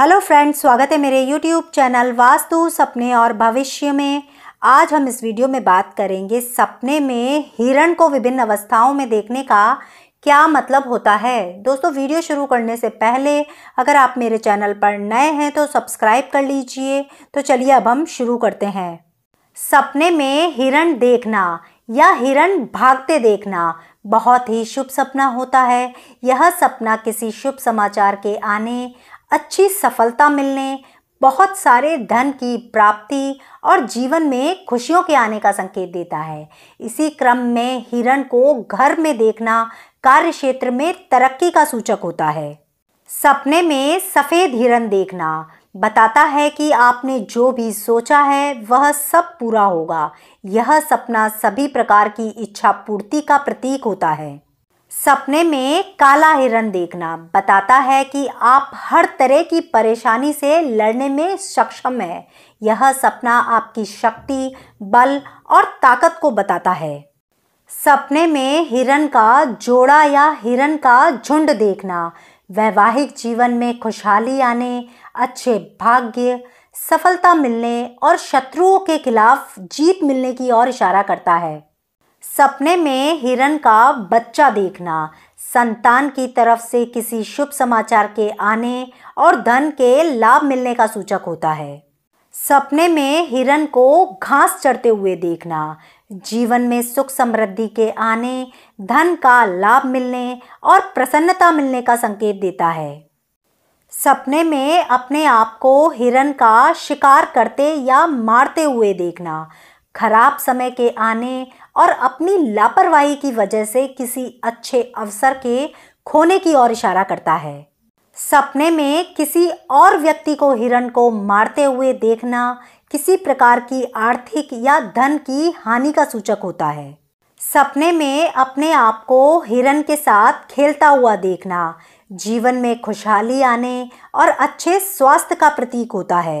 hello friends स्वागत है मेरे यूट्यूब चैनल वास्तु सपने और भविष्य में आज हम इस वीडियो में बात करेंगे सपने में हिरण को विभिन्न अवस्थाओं में देखने का क्या मतलब होता है दोस्तों वीडियो शुरू करने से पहले अगर आप मेरे चैनल पर नए हैं तो सब्सक्राइब कर लीजिए तो चलिए अब हम शुरू करते हैं सपने में हिरण देखना या हिरण भागते देखना बहुत ही शुभ सपना होता है यह सपना किसी शुभ समाचार के आने अच्छी सफलता मिलने बहुत सारे धन की प्राप्ति और जीवन में खुशियों के आने का संकेत देता है इसी क्रम में हिरण को घर में देखना कार्य क्षेत्र में तरक्की का सूचक होता है सपने में सफ़ेद हिरण देखना बताता है कि आपने जो भी सोचा है वह सब पूरा होगा यह सपना सभी प्रकार की इच्छा पूर्ति का प्रतीक होता है सपने में काला हिरन देखना बताता है कि आप हर तरह की परेशानी से लड़ने में सक्षम है यह सपना आपकी शक्ति बल और ताकत को बताता है सपने में हिरन का जोड़ा या हिरन का झुंड देखना वैवाहिक जीवन में खुशहाली आने अच्छे भाग्य सफलता मिलने और शत्रुओं के खिलाफ जीत मिलने की ओर इशारा करता है सपने में हिरण का बच्चा देखना संतान की तरफ से किसी शुभ समाचार के आने और धन के लाभ मिलने का सूचक होता है सपने में हिरन को घास चढ़ते हुए देखना जीवन में सुख समृद्धि के आने धन का लाभ मिलने और प्रसन्नता मिलने का संकेत देता है सपने में अपने आप को हिरण का शिकार करते या मारते हुए देखना खराब समय के आने और अपनी लापरवाही की वजह से किसी अच्छे अवसर के खोने की ओर इशारा करता है सपने में किसी और व्यक्ति को हिरण को मारते हुए देखना किसी प्रकार की आर्थिक या धन की हानि का सूचक होता है सपने में अपने आप को हिरण के साथ खेलता हुआ देखना जीवन में खुशहाली आने और अच्छे स्वास्थ्य का प्रतीक होता है